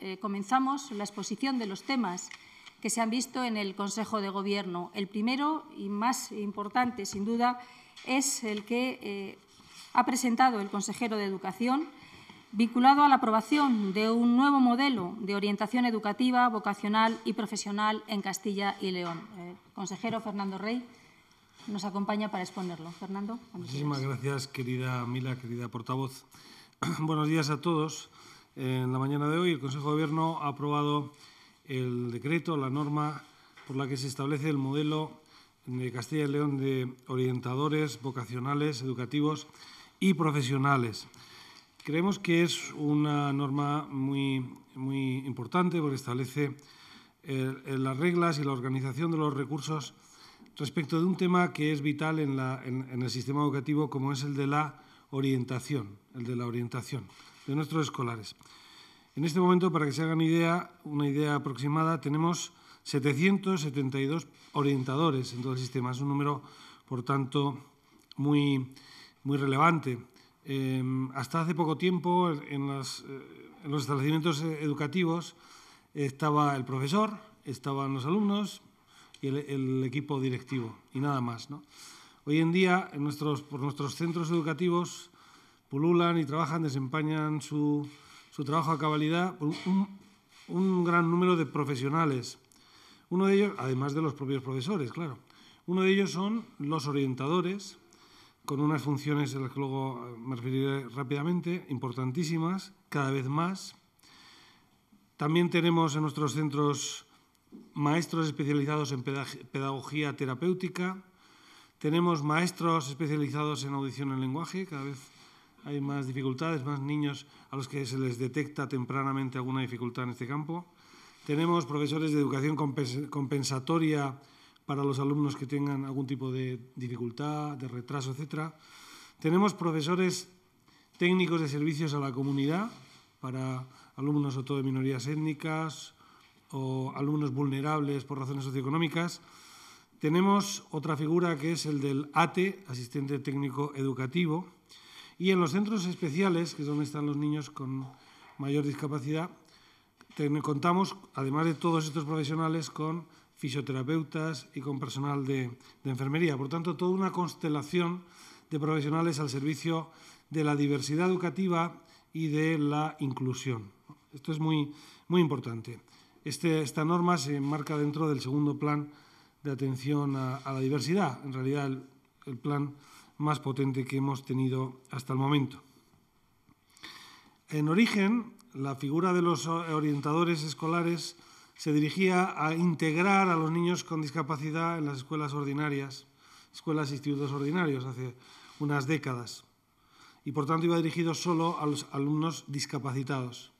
Eh, comenzamos la exposición de los temas que se han visto en el Consejo de Gobierno. El primero y más importante, sin duda, es el que eh, ha presentado el consejero de Educación, vinculado a la aprobación de un nuevo modelo de orientación educativa, vocacional y profesional en Castilla y León. El eh, consejero Fernando Rey nos acompaña para exponerlo. Fernando. Muchísimas gracias, querida Mila, querida portavoz. Buenos días a todos. En la mañana de hoy, el Consejo de Gobierno ha aprobado el decreto, la norma por la que se establece el modelo de Castilla y León de orientadores vocacionales, educativos y profesionales. Creemos que es una norma muy, importante porque establece eh, las reglas y la organización de los recursos respecto de un tema que es vital en, en el sistema educativo como es el de la orientación, el de la orientación de nuestros escolares. En este momento, para que se hagan idea, una idea aproximada, tenemos 772 orientadores en todo el sistema. Es un número, por tanto, muy, muy relevante. Em, hasta hace poco tiempo, en, eh, en los establecimientos educativos, estaba el profesor, estaban los alumnos y el, equipo directivo, y nada más. Hoy en día, en nuestros, por nuestros centros educativos, pululan y trabajan, desempeñan su su trabajo a cabalidad por un, gran número de profesionales. Uno de ellos, además de los propios profesores, claro. Uno de ellos son los orientadores, con unas funciones a las que luego eh, me referiré rápidamente, importantísimas, cada vez más. También tenemos en nuestros centros maestros especializados en pedagogía terapéutica, tenemos maestros especializados en audición en lenguaje, cada vez hay más dificultades, más niños a los que se les detecta tempranamente alguna dificultad en este campo. Tenemos profesores de educación compensatoria para los alumnos que tengan algún tipo de dificultad, de retraso, etc. Tenemos profesores técnicos de servicios a la comunidad para alumnos o todo de minorías étnicas o alumnos vulnerables por razones socioeconómicas. Tenemos otra figura que es el del ATE, asistente técnico educativo, y en los centros especiales, que es donde están los niños con mayor discapacidad, contamos, además de todos estos profesionales, con fisioterapeutas y con personal de, enfermería. Por tanto, toda una constelación de profesionales al servicio de la diversidad educativa y de la inclusión. Esto es muy, muy importante. Este, esta norma se enmarca dentro del segundo plan de atención a, la diversidad. En realidad, el plan más potente que hemos tenido hasta el momento. En origen, la figura de los orientadores escolares se dirigía a integrar a los niños con discapacidad en las escuelas ordinarias, escuelas e institutos ordinarios, hace unas décadas, y por tanto iba dirigido solo a los alumnos discapacitados.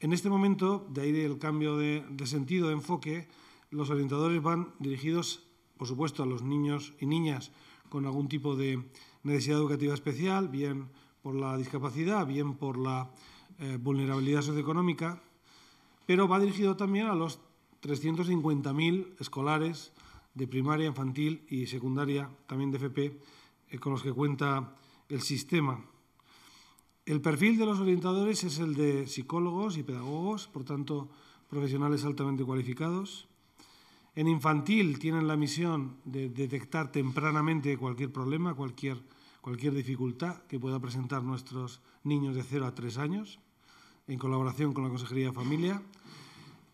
En este momento, de ahí el cambio de, de sentido, de enfoque, los orientadores van dirigidos, por supuesto, a los niños y niñas con algún tipo de necesidad educativa especial, bien por la discapacidad, bien por la eh, vulnerabilidad socioeconómica, pero va dirigido también a los 350.000 escolares de primaria, infantil y secundaria, también de FP, eh, con los que cuenta el sistema. El perfil de los orientadores es el de psicólogos y pedagogos, por tanto, profesionales altamente cualificados. En infantil tienen la misión de detectar tempranamente cualquier problema, cualquier, cualquier dificultad que pueda presentar nuestros niños de 0 a 3 años, en colaboración con la Consejería de Familia.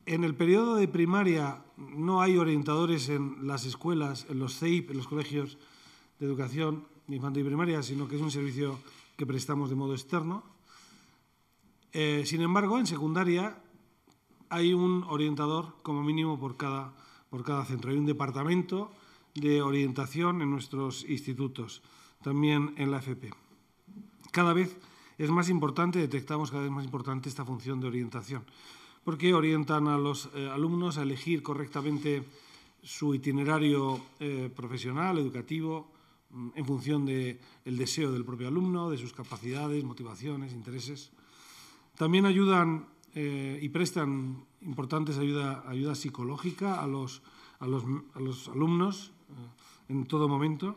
En el periodo de primaria no hay orientadores en las escuelas, en los CEIP, en los colegios de educación infantil y primaria, sino que es un servicio que prestamos de modo externo. Eh, sin embargo, en secundaria hay un orientador como mínimo por cada por cada centro. Hay un departamento de orientación en nuestros institutos, también en la FP. Cada vez es más importante, detectamos cada vez más importante esta función de orientación, porque orientan a los eh, alumnos a elegir correctamente su itinerario eh, profesional, educativo, mm, en función del el deseo del propio alumno, de sus capacidades, motivaciones, intereses. También ayudan eh, y prestan importantes ayuda, ayuda psicológica a los, alumnos eh, en todo momento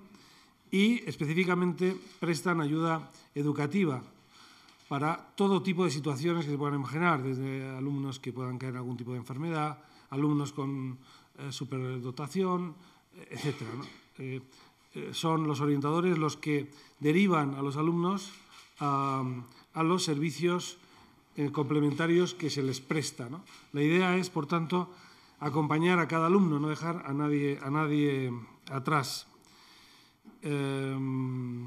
y específicamente prestan ayuda educativa para todo tipo de situaciones que se puedan imaginar, desde alumnos que puedan caer en algún tipo de enfermedad, alumnos con eh, superdotación, etc. son los orientadores los que derivan a los alumnos a, a los servicios eh, complementarios que se les presta. La idea es, por tanto, acompañar a cada alumno, no dejar a nadie, a nadie eh, atrás. Em,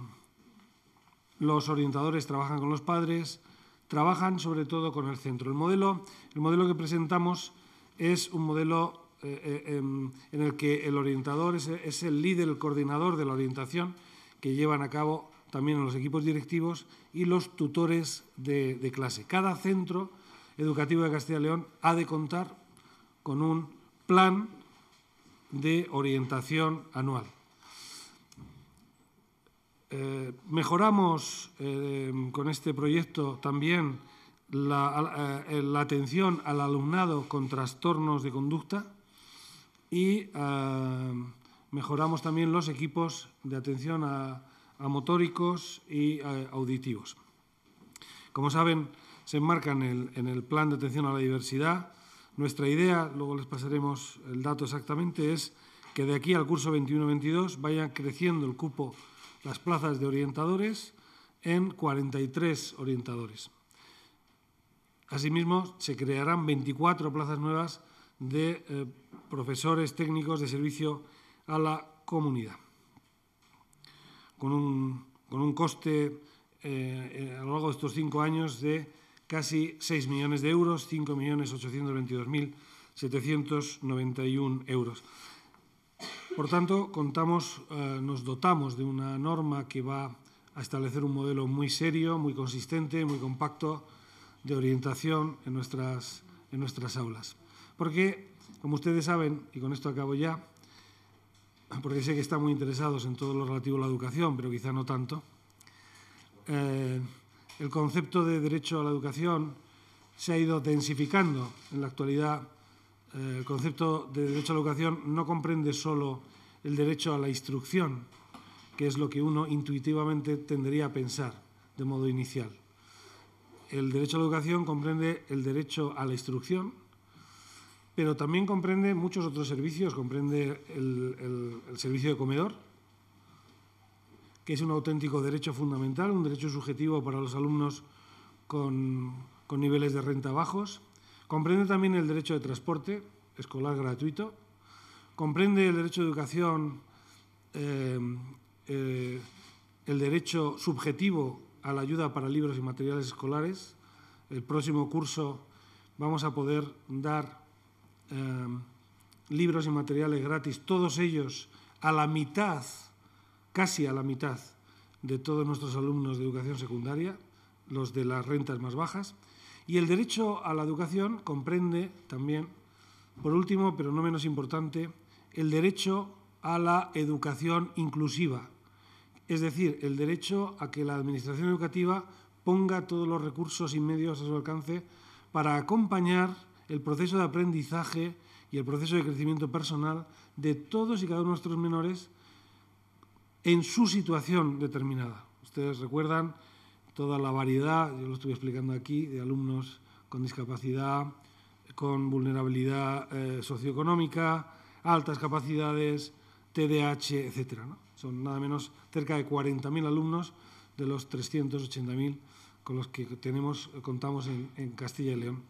los orientadores trabajan con los padres, trabajan sobre todo con el centro. El modelo, el modelo que presentamos es un modelo eh, em, en el que el orientador es, es, el líder, el coordinador de la orientación que llevan a cabo también en los equipos directivos y los tutores de, clase. Cada centro educativo de Castilla y León ha de contar con un plan de orientación anual. Eh, mejoramos eh, con este proyecto también la, eh, la, atención al alumnado con trastornos de conducta y mejoramos también los equipos de atención a, a motóricos y eh, auditivos. Como saben, se enmarcan en el, plan de atención a la diversidad. Nuestra idea, luego les pasaremos el dato exactamente, es que de aquí al curso 21-22 vayan creciendo el cupo, las plazas de orientadores, en 43 orientadores. Asimismo, se crearán 24 plazas nuevas de eh, profesores técnicos de servicio a la comunidad con un, coste eh, eh, a lo largo de estos cinco años de casi 6 millones de euros, 5.822.791 euros. Por tanto, contamos, eh, nos dotamos de una norma que va a establecer un modelo muy serio, muy consistente, muy compacto de orientación en nuestras, en nuestras aulas. Porque, como ustedes saben, y con esto acabo ya, Ah, porque sé que están muy interesados en todo lo relativo a la educación, pero quizá no tanto, eh, el concepto de derecho a la educación se ha ido densificando. En la actualidad, eh, el concepto de derecho a la educación no comprende solo el derecho a la instrucción, que es lo que uno intuitivamente tendería a pensar de modo inicial. El derecho a la educación comprende el derecho a la instrucción, pero también comprende muchos otros servicios, comprende el, servicio de comedor, que es un auténtico derecho fundamental, un derecho subjetivo para los alumnos con, niveles de renta bajos. Comprende también el derecho de transporte escolar gratuito. Comprende el derecho de educación, eh, eh, el derecho subjetivo a la ayuda para libros y materiales escolares. El próximo curso vamos a poder dar Em, libros y materiales gratis, todos ellos a la mitad, casi a la mitad de todos nuestros alumnos de educación secundaria, los de las rentas más bajas. Y el derecho a la educación comprende también, por último, pero no menos importante, el derecho a la educación inclusiva, es decir, el derecho a que la Administración educativa ponga todos los recursos y medios a su alcance para acompañar el proceso de aprendizaje y el proceso de crecimiento personal de todos y cada uno de nuestros menores en su situación determinada. Ustedes recuerdan toda la variedad, yo lo estuve explicando aquí, de alumnos con discapacidad, con vulnerabilidad eh, socioeconómica, altas capacidades, TDAH, etc. Son nada menos cerca de 40.000 alumnos de los 380.000 con los que tenemos, contamos en Castilla y León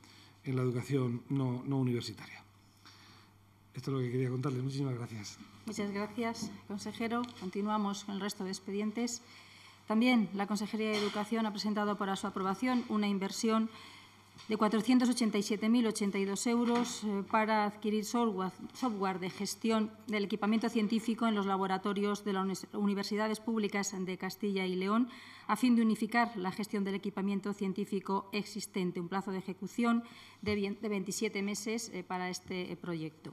en la educación no, no universitaria. Esto es lo que quería contarles. Muchísimas gracias. Muchas gracias, consejero. Continuamos con el resto de expedientes. También la Consejería de Educación ha presentado para su aprobación una inversión de 487.082 euros eh, para adquirir software de gestión del equipamiento científico en los laboratorios de las universidades públicas de Castilla y León, a fin de unificar la gestión del equipamiento científico existente, un plazo de ejecución de 27 meses eh, para este eh, proyecto.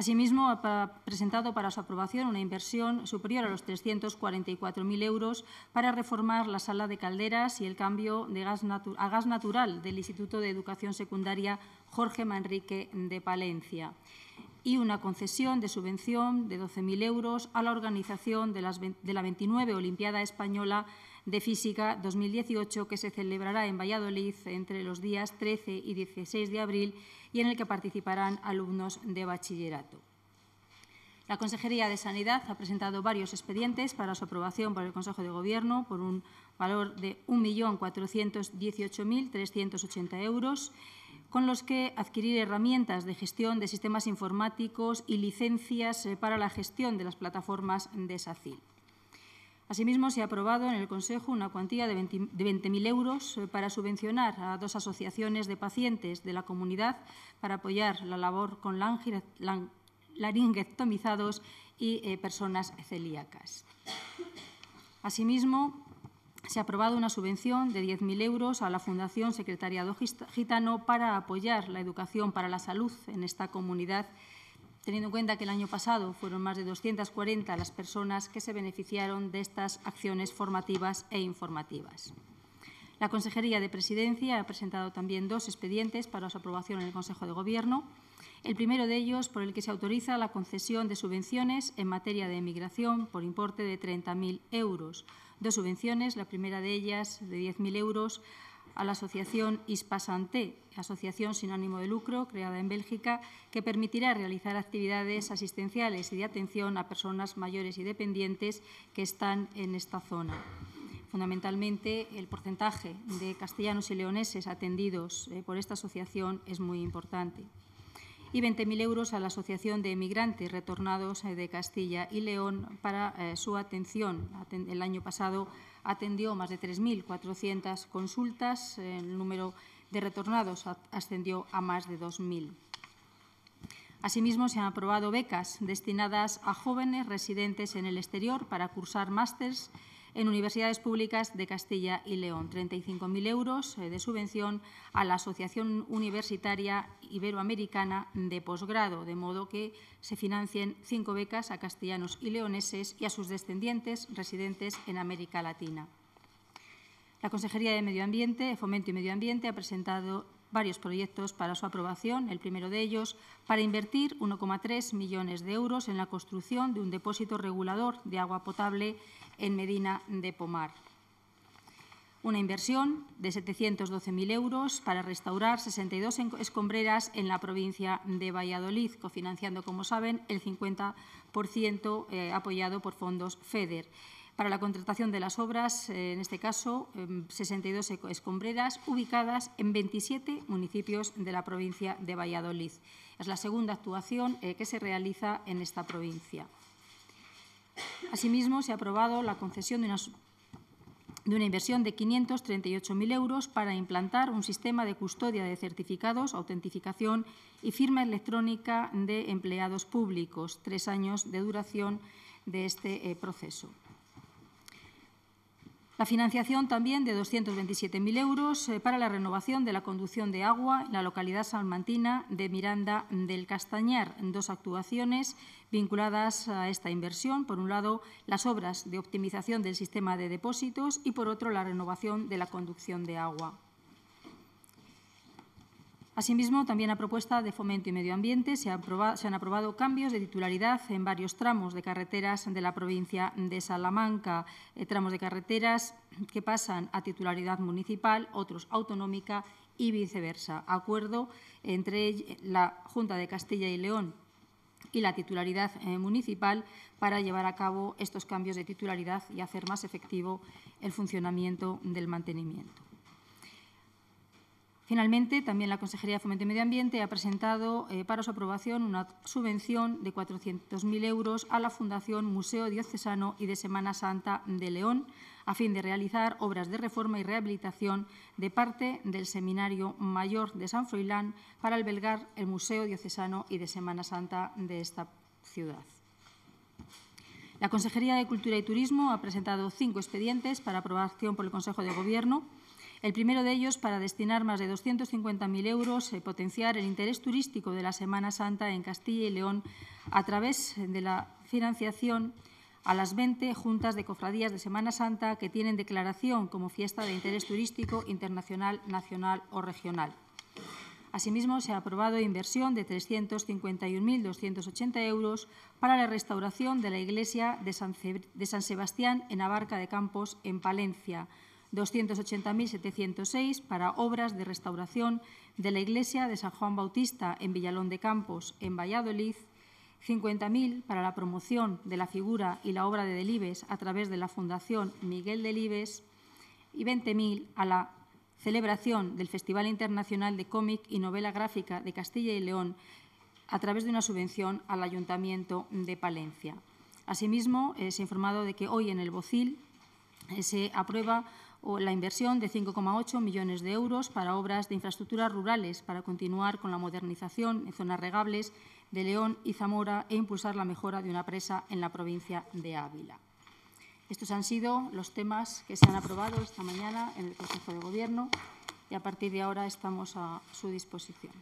Asimismo, ha presentado para su aprobación una inversión superior a los 344.000 euros para reformar la sala de calderas y el cambio de gas a gas natural del Instituto de Educación Secundaria Jorge Manrique de Palencia y una concesión de subvención de 12.000 euros a la organización de, de, la 29 Olimpiada Española de Física 2018 que se celebrará en Valladolid entre los días 13 y 16 de abril y en el que participarán alumnos de bachillerato. La Consejería de Sanidad ha presentado varios expedientes para su aprobación por el Consejo de Gobierno por un valor de 1.418.380 euros, con los que adquirir herramientas de gestión de sistemas informáticos y licencias eh, para la gestión de las plataformas de SACIL. Asimismo, se ha aprobado en el Consejo una cuantía de 20.000 euros eh, para subvencionar a dos asociaciones de pacientes de la comunidad para apoyar la labor con laringectomizados y eh, personas celíacas. Asimismo, se ha aprobado una subvención de 10.000 euros a la Fundación Secretariado Gitano para apoyar la educación para la salud en esta comunidad teniendo en cuenta que el año pasado fueron más de 240 las personas que se beneficiaron de estas acciones formativas e informativas. La Consejería de Presidencia ha presentado también dos expedientes para su aprobación en el Consejo de Gobierno. El primero de ellos por el que se autoriza la concesión de subvenciones en materia de emigración por importe de 30.000 euros. Dos subvenciones, la primera de ellas de 10.000 euros a la asociación Ispasante, asociación sin ánimo de lucro creada en Bélgica, que permitirá realizar actividades asistenciales y de atención a personas mayores y dependientes que están en esta zona. Fundamentalmente, el porcentaje de castellanos y leoneses atendidos eh, por esta asociación es muy importante y 20.000 euros a la Asociación de Emigrantes Retornados eh, de Castilla y León para eh, su atención. El año pasado atendió más de 3.400 consultas, el número de retornados ascendió a más de 2.000. Asimismo, se han aprobado becas destinadas a jóvenes residentes en el exterior para cursar másters en universidades públicas de Castilla y León, 35.000 euros eh, de subvención a la Asociación Universitaria Iberoamericana de Posgrado, de modo que se financien cinco becas a castellanos y leoneses y a sus descendientes residentes en América Latina. La Consejería de Medio Ambiente, Fomento y Medio Ambiente ha presentado varios proyectos para su aprobación, el primero de ellos para invertir 1,3 millones de euros en la construcción de un depósito regulador de agua potable en Medina de Pomar. Una inversión de 712.000 euros para restaurar 62 escombreras en la provincia de Valladolid, cofinanciando, como saben, el 50% eh, apoyado por fondos FEDER para la contratación de las obras, eh, en este caso 62 em, escombreras, ubicadas en 27 municipios de la provincia de Valladolid. Es la segunda actuación eh, que se realiza en esta provincia. Asimismo, se ha aprobado la concesión de una, de una inversión de 538.000 euros para implantar un sistema de custodia de certificados, autentificación y firma electrónica de empleados públicos, tres años de duración de este eh, proceso. La financiación también de 227.000 euros eh, para la renovación de la conducción de agua en la localidad salmantina de Miranda del Castañar. Dos actuaciones vinculadas a esta inversión. Por un lado, las obras de optimización del sistema de depósitos y, por otro, la renovación de la conducción de agua. Asimismo, también a propuesta de Fomento y Medio Ambiente se, han aprobado cambios de titularidad en varios tramos de carreteras de la provincia de Salamanca, eh, tramos de carreteras que pasan a titularidad municipal, otros autonómica y viceversa. Acuerdo entre la Junta de Castilla y León y la titularidad eh, municipal para llevar a cabo estos cambios de titularidad y hacer más efectivo el funcionamiento del mantenimiento. Finalmente, también la Consejería de Fomento y Medio Ambiente ha presentado eh, para su aprobación una subvención de 400.000 euros a la Fundación Museo Diocesano y de Semana Santa de León, a fin de realizar obras de reforma y rehabilitación de parte del Seminario Mayor de San Froilán para albergar el Museo Diocesano y de Semana Santa de esta ciudad. La Consejería de Cultura y Turismo ha presentado cinco expedientes para aprobación por el Consejo de Gobierno el primero de ellos para destinar más de 250.000 euros, a eh, potenciar el interés turístico de la Semana Santa en Castilla y León a través de la financiación a las 20 juntas de cofradías de Semana Santa que tienen declaración como fiesta de interés turístico internacional, nacional o regional. Asimismo, se ha aprobado inversión de 351.280 euros para la restauración de la iglesia de San, Sebastián en Abarca de Campos, en Palencia, 280.706 para obras de restauración de la iglesia de San Juan Bautista en Villalón de Campos, en Valladolid, 50.000 para la promoción de la figura y la obra de Delibes a través de la Fundación Miguel Delibes y 20.000 a la celebración del Festival Internacional de Cómic y Novela Gráfica de Castilla y León a través de una subvención al Ayuntamiento de Palencia. Asimismo, eh, se ha informado de que hoy en el Bocil eh, se aprueba o la inversión de 5,8 millones de euros para obras de infraestructuras rurales para continuar con la modernización en zonas regables de León y Zamora e impulsar la mejora de una presa en la provincia de Ávila. Estos han sido los temas que se han aprobado esta mañana en el Consejo de Gobierno y a partir de ahora estamos a su disposición.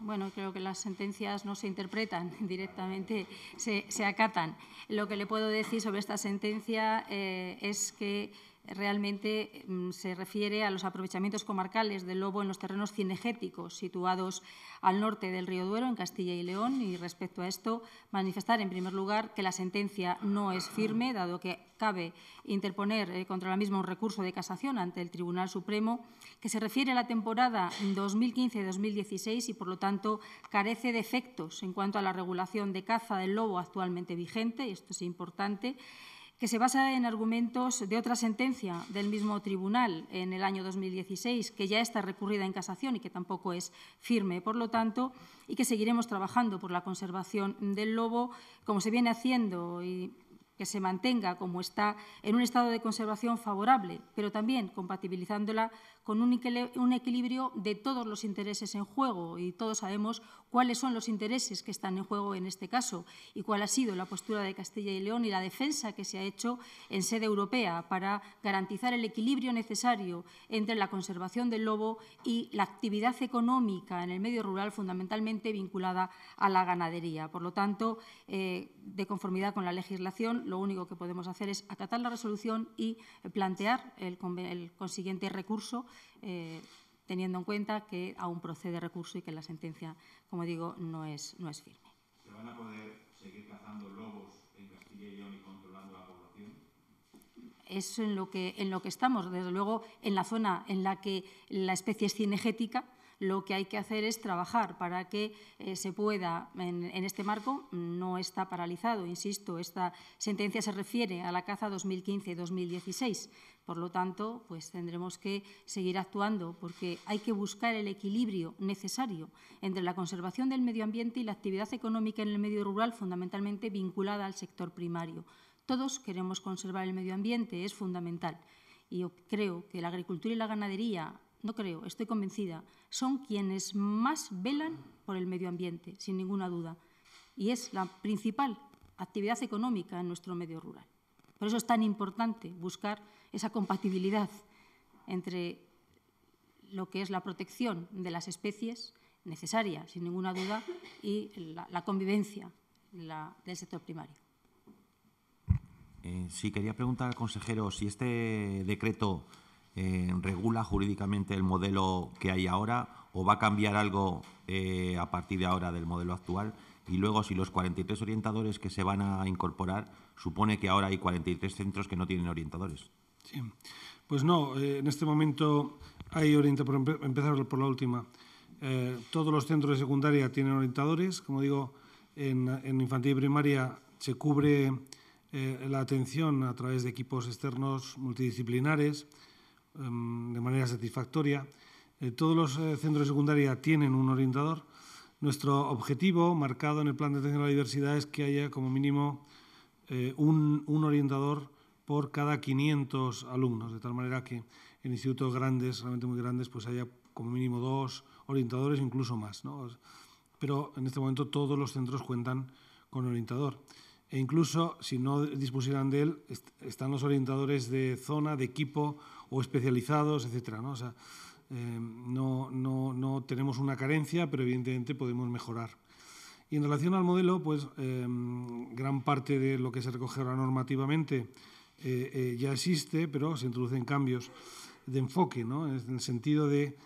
bueno, creo que las sentencias no se interpretan directamente, se, se acatan. Lo que le puedo decir sobre esta sentencia eh, es que realmente mm, se refiere a los aprovechamientos comarcales del lobo en los terrenos cinegéticos situados al norte del río Duero, en Castilla y León. Y respecto a esto, manifestar en primer lugar que la sentencia no es firme, dado que cabe interponer eh, contra la misma un recurso de casación ante el Tribunal Supremo, que se refiere a la temporada 2015-2016 y, por lo tanto, carece de efectos en cuanto a la regulación de caza del lobo actualmente vigente, esto es importante que se basa en argumentos de otra sentencia del mismo tribunal en el año 2016, que ya está recurrida en casación y que tampoco es firme, por lo tanto, y que seguiremos trabajando por la conservación del lobo, como se viene haciendo y que se mantenga como está en un estado de conservación favorable, pero también compatibilizándola con un equilibrio de todos los intereses en juego y todos sabemos cuáles son los intereses que están en juego en este caso y cuál ha sido la postura de Castilla y León y la defensa que se ha hecho en sede europea para garantizar el equilibrio necesario entre la conservación del lobo y la actividad económica en el medio rural fundamentalmente vinculada a la ganadería. Por lo tanto, eh, de conformidad con la legislación, lo único que podemos hacer es acatar la resolución y plantear el consiguiente recurso eh, teniendo en cuenta que aún procede recurso y que la sentencia, como digo, no es, no es firme. ¿Se van a poder seguir cazando lobos en Castilla y León y controlando la población? Eso en lo en lo que estamos, desde luego en la zona en la que la especie es cinegética, lo que hay que hacer es trabajar para que eh, se pueda, en, este marco, no está paralizado, insisto, esta sentencia se refiere a la caza 2015-2016. Por lo tanto, pues tendremos que seguir actuando porque hay que buscar el equilibrio necesario entre la conservación del medio ambiente y la actividad económica en el medio rural, fundamentalmente vinculada al sector primario. Todos queremos conservar el medio ambiente, es fundamental. Y yo creo que la agricultura y la ganadería no creo, estoy convencida, son quienes más velan por el medio ambiente, sin ninguna duda, y es la principal actividad económica en nuestro medio rural. Por eso es tan importante buscar esa compatibilidad entre lo que es la protección de las especies, necesaria, sin ninguna duda, y la, convivencia del sector primario. Eh, sí, quería preguntar al consejero si este decreto eh, regula jurídicamente el modelo que hay ahora o va a cambiar algo eh, a partir de ahora del modelo actual? Y luego, si los 43 orientadores que se van a incorporar, supone que ahora hay 43 centros que no tienen orientadores. Sí. Pues no, eh, en este momento hay orientadores, por empezar por la última. todos los centros de secundaria tienen orientadores. Como digo, en infantil y primaria se cubre la atención a través de equipos externos multidisciplinares Em, de manera satisfactoria. Eh, todos los eh, centros de secundaria tienen un orientador. Nuestro objetivo marcado en el plan de atención a la diversidad es que haya como mínimo eh, un, un orientador por cada 500 alumnos, de tal manera que en institutos grandes, realmente muy grandes, pues haya como mínimo dos orientadores, incluso más. ¿no? Pero en este momento todos los centros cuentan con orientador. E incluso si no dispusieran de él, están los orientadores de zona, de equipo o especializados, etcétera. ¿no? O sea, eh, no, no, no, tenemos una carencia, pero evidentemente podemos mejorar. Y en relación al modelo, pues em, gran parte de lo que se recoge ahora normativamente eh, eh, ya existe, pero se introducen cambios de enfoque, ¿no? en el sentido de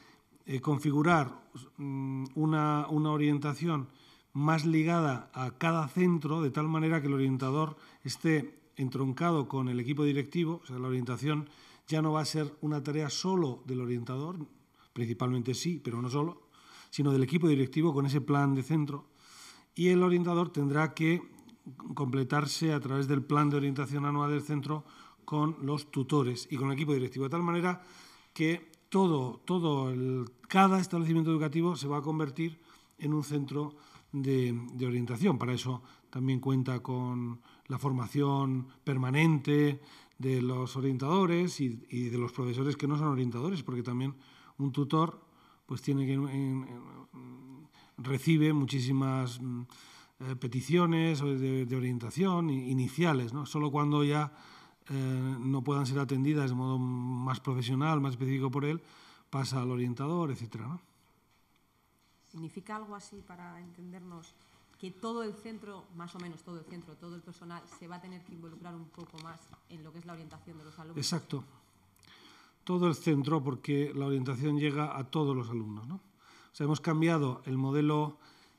configurar mm, una, una orientación más ligada a cada centro, de tal manera que el orientador esté entroncado con el equipo directivo, o sea, la orientación ya no va a ser una tarea solo del orientador, principalmente sí, pero no solo, sino del equipo directivo con ese plan de centro. Y el orientador tendrá que completarse a través del plan de orientación anual del centro con los tutores y con el equipo directivo, de tal manera que todo, todo cada establecimiento educativo se va a convertir en un centro de, orientación. Para eso también cuenta con la formación permanente, de los orientadores y, de los profesores que no son orientadores, porque también un tutor pues tiene que, recibe muchísimas mm, eh, peticiones de, de, orientación iniciales, ¿no? solo cuando ya eh, no puedan ser atendidas de modo más profesional, más específico por él, pasa al orientador, etc. ¿Significa algo así para entendernos? que todo el centro, más o menos todo el centro, todo el personal, se va a tener que involucrar un poco más en lo que es la orientación de los alumnos. Exacto. Todo el centro, porque la orientación llega a todos los alumnos. O sea, hemos cambiado el modelo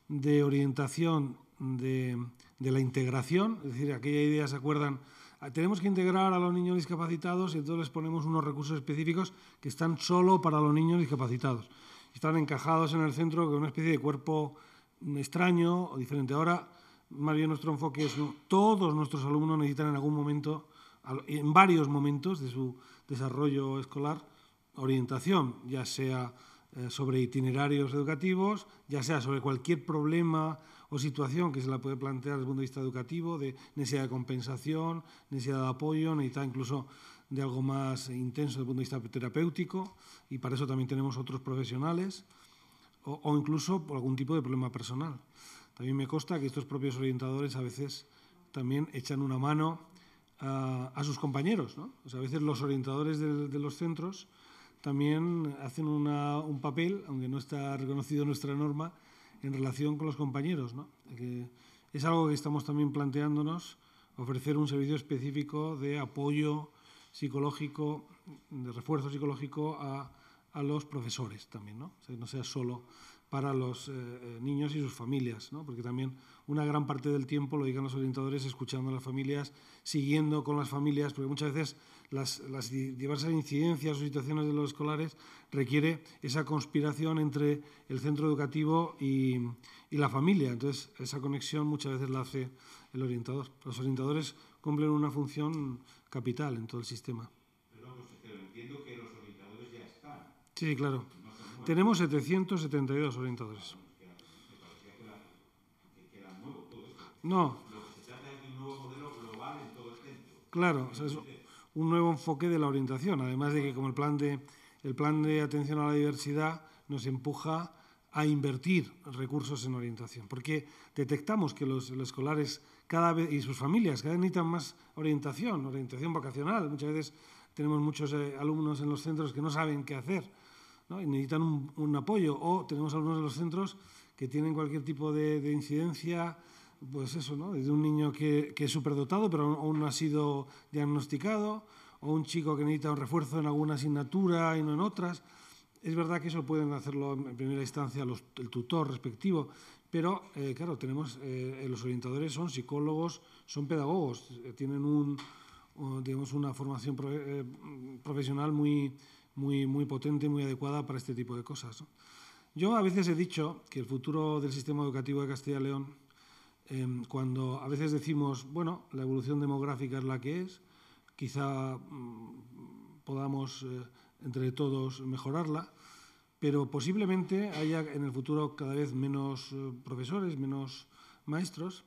de orientación de, de la integración, es decir, aquella idea, ¿se acuerdan? Ah, tenemos que integrar a los niños discapacitados y entonces les ponemos unos recursos específicos que están solo para los niños discapacitados. Están encajados en el centro con una especie de cuerpo extraño o diferente. Ahora, más nuestro enfoque es, ¿no? todos nuestros alumnos necesitan en algún momento, en varios momentos de su desarrollo escolar, orientación, ya sea eh, sobre itinerarios educativos, ya sea sobre cualquier problema o situación que se la puede plantear desde el punto de vista educativo, de necesidad de compensación, necesidad de apoyo, necesidad incluso de algo más intenso desde el punto de vista terapéutico, y para eso también tenemos otros profesionales o, incluso por algún tipo de problema personal. También me consta que estos propios orientadores a veces también echan una mano a, sus compañeros. ¿no? O a veces los orientadores de, los centros también hacen un papel, aunque no está reconocido nuestra norma, en relación con los compañeros. es algo que estamos también planteándonos, ofrecer un servicio específico de apoyo psicológico, de refuerzo psicológico a a los profesores también, ¿no? sea, no sea solo para los eh, eh, niños y sus familias, Porque también una gran parte del tiempo lo digan los orientadores escuchando a las familias, siguiendo con las familias, porque muchas veces las, diversas incidencias o situaciones de los escolares requiere esa conspiración entre el centro educativo y, y la familia. Entonces, esa conexión muchas veces la hace el orientador. Los orientadores cumplen una función capital en todo el sistema. Sí, claro. Tenemos 772 orientadores. No. Claro, es un nuevo enfoque de la orientación, además de que como el plan de, el plan de atención a la diversidad nos empuja a invertir recursos en orientación, porque detectamos que los, escolares cada vez, y sus familias cada vez necesitan más orientación, orientación vocacional. Muchas veces tenemos muchos eh, alumnos en los centros que no saben qué hacer y necesitan un, apoyo. O tenemos algunos de los centros que tienen cualquier tipo de, incidencia, pues eso, ¿no? Desde un niño que, que es superdotado pero aún no ha sido diagnosticado, o un chico que necesita un refuerzo en alguna asignatura y no en otras. Es verdad que eso pueden hacerlo en primera instancia el tutor respectivo, pero eh, claro, tenemos eh, los orientadores son psicólogos, son pedagogos, eh, tienen un, digamos, una formación profesional muy, muy, muy potente, muy adecuada para este tipo de cosas. Yo a veces he dicho que el futuro del sistema educativo de Castilla y León, em, cuando a veces decimos, bueno, la evolución demográfica es la que es, quizá mm, podamos eh, entre todos mejorarla, pero posiblemente haya en el futuro cada vez menos eh, profesores, menos maestros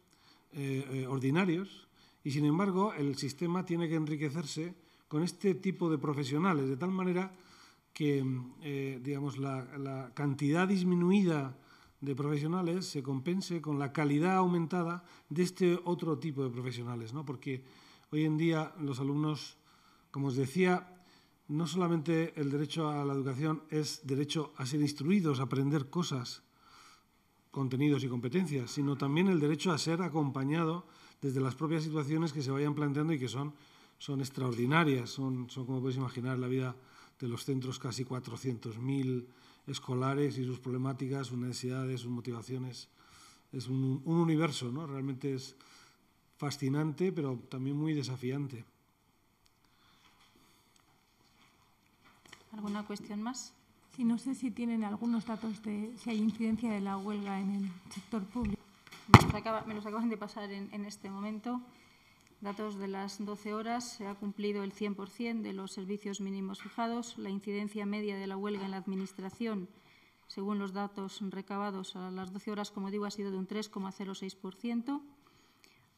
eh, ordinarios, y sin embargo el sistema tiene que enriquecerse con este tipo de profesionales, de tal manera que mm, eh, digamos, la, la, cantidad disminuida de profesionales se compense con la calidad aumentada de este otro tipo de profesionales, ¿no? porque hoy en día los alumnos, como os decía, no solamente el derecho a la educación es derecho a ser instruidos, a aprender cosas, contenidos y competencias, sino también el derecho a ser acompañado desde las propias situaciones que se vayan planteando y que son son extraordinarias, son, son como podéis imaginar la vida de los centros casi 400.000 escolares y sus problemáticas, sus necesidades, sus motivaciones. Es un, universo, ¿no? Realmente es fascinante, pero también muy desafiante. ¿Alguna cuestión más? si no sé si tienen algunos datos de si hay incidencia de la huelga en el sector público. Me los, acaban de pasar en este momento datos de las 12 horas, se ha cumplido el 100% de los servicios mínimos fijados. La incidencia media de la huelga en la Administración, según los datos recabados a las 12 horas, como digo, ha sido de un 3,06%.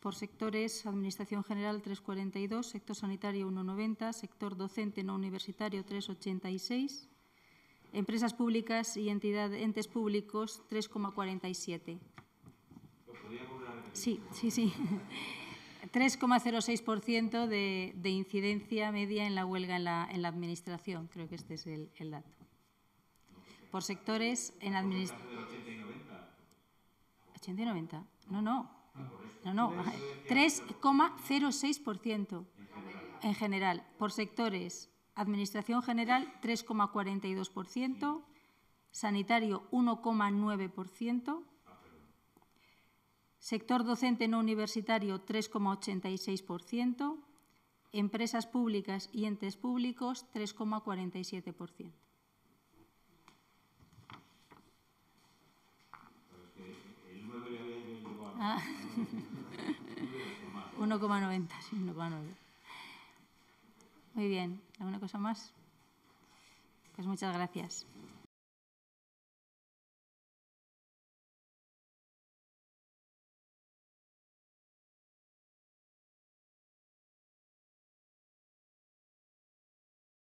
Por sectores, Administración General 3,42, sector sanitario 1,90, sector docente no universitario 3,86, empresas públicas y entes públicos 3,47. Sí, sí, sí. 3,06% de, de, incidencia media en la huelga en la, Administración. Creo que este es el, dato. Por sectores en Administración. 80 y 90. 80 y 90. No, no. No, no. 3,06% en general. Por sectores, Administración General 3,42%, Sanitario 1,9%, sector docente no universitario 3,86%, empresas públicas y entes públicos 3,47%. 1,90, ah. sí, Muy bien, ¿alguna cosa más? Pues muchas gracias.